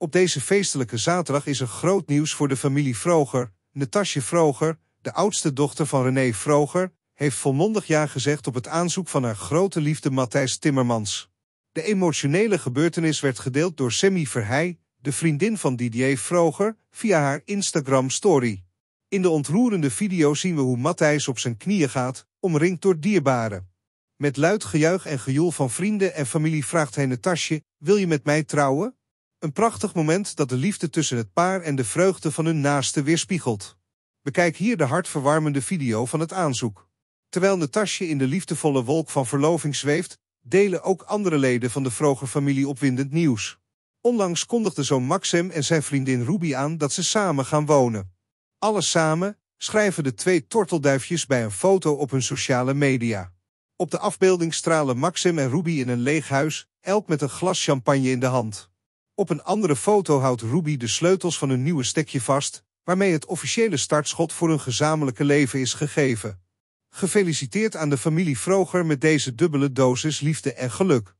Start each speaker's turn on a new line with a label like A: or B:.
A: Op deze feestelijke zaterdag is er groot nieuws voor de familie Vroger. Natasje Vroger, de oudste dochter van René Vroger, heeft volmondig ja gezegd op het aanzoek van haar grote liefde Matthijs Timmermans. De emotionele gebeurtenis werd gedeeld door Semi Verhey, de vriendin van Didier Vroger, via haar Instagram-story. In de ontroerende video zien we hoe Matthijs op zijn knieën gaat, omringd door dierbaren. Met luid gejuich en gejoel van vrienden en familie vraagt hij Natasje, wil je met mij trouwen? Een prachtig moment dat de liefde tussen het paar en de vreugde van hun naaste weerspiegelt. Bekijk hier de hartverwarmende video van het aanzoek. Terwijl Natasje in de liefdevolle wolk van verloving zweeft, delen ook andere leden van de vroge familie opwindend nieuws. Onlangs kondigden zoon Maxim en zijn vriendin Ruby aan dat ze samen gaan wonen. Alles samen schrijven de twee tortelduifjes bij een foto op hun sociale media. Op de afbeelding stralen Maxim en Ruby in een leeg huis, elk met een glas champagne in de hand. Op een andere foto houdt Ruby de sleutels van een nieuwe stekje vast, waarmee het officiële startschot voor hun gezamenlijke leven is gegeven. Gefeliciteerd aan de familie Vroger met deze dubbele dosis liefde en geluk.